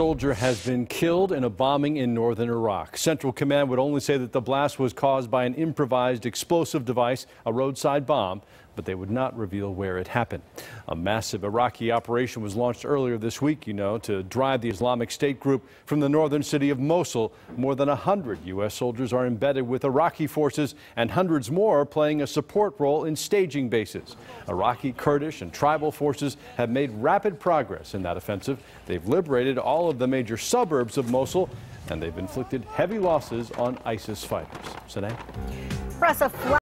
soldier has been killed in a bombing in northern Iraq. Central Command would only say that the blast was caused by an improvised explosive device, a roadside bomb but they would not reveal where it happened. A massive Iraqi operation was launched earlier this week, you know, to drive the Islamic State group from the northern city of Mosul. More than 100 U.S. soldiers are embedded with Iraqi forces, and hundreds more are playing a support role in staging bases. Iraqi, Kurdish, and tribal forces have made rapid progress in that offensive. They've liberated all of the major suburbs of Mosul and they've inflicted heavy losses on ISIS fighters. Sine?